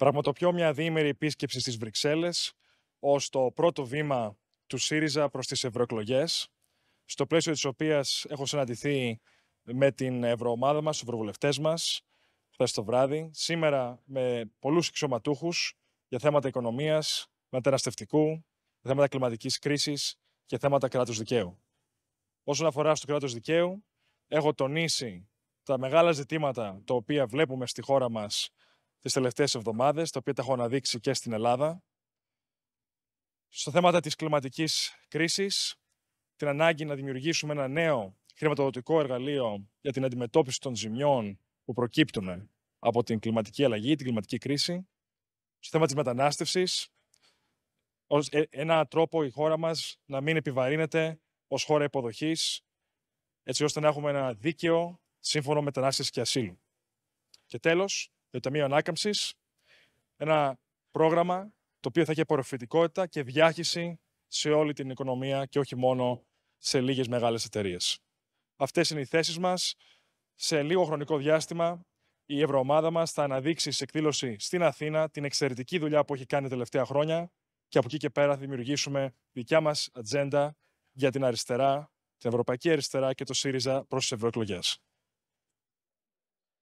Πραγματοποιώ μια διήμερη επίσκεψη στις Βρυξέλλες ως το πρώτο βήμα του ΣΥΡΙΖΑ προς τις ευρωεκλογές, στο πλαίσιο της οποίας έχω συναντηθεί με την ευρωομάδα μας, τους ευρωβουλευτές μας, χθες το βράδυ, σήμερα με πολλούς εξωματούχους για θέματα οικονομίας, μεταναστευτικού, θέματα κλιματικής κρίσης και θέματα κράτους δικαίου. Όσον αφορά στο κράτος δικαίου, έχω τονίσει τα μεγάλα ζητήματα τα οποία βλέπουμε στη χώρα μας τις τελευταίες εβδομάδες, τα οποία τα έχω αναδείξει και στην Ελλάδα, στο θέμα της κλιματικής κρίσης, την ανάγκη να δημιουργήσουμε ένα νέο χρηματοδοτικό εργαλείο για την αντιμετώπιση των ζημιών που προκύπτουν από την κλιματική αλλαγή, την κλιματική κρίση, στο θέμα της μετανάστευσης, ως ε, ένα τρόπο η χώρα μας να μην επιβαρύνεται ως χώρα υποδοχής, έτσι ώστε να έχουμε ένα δίκαιο σύμφωνο μετανάστευσης και ασύλου. Και τέλος, το Ταμείο Ανάκαμψης. Ένα πρόγραμμα το οποίο θα έχει απορροφητικότητα και διάχυση σε όλη την οικονομία και όχι μόνο σε λίγες μεγάλες εταιρείες. Αυτές είναι οι θέσεις μας. Σε λίγο χρονικό διάστημα η Ευρωομάδα μας θα αναδείξει σε εκδήλωση στην Αθήνα την εξαιρετική δουλειά που έχει κάνει τα τελευταία χρόνια και από εκεί και πέρα θα δημιουργήσουμε δικιά μας, ατζέντα για την αριστερά, την ευρωπαϊκή αριστερά και το ΣΥΡΙΖΑ προς τις ευρωεκλογές.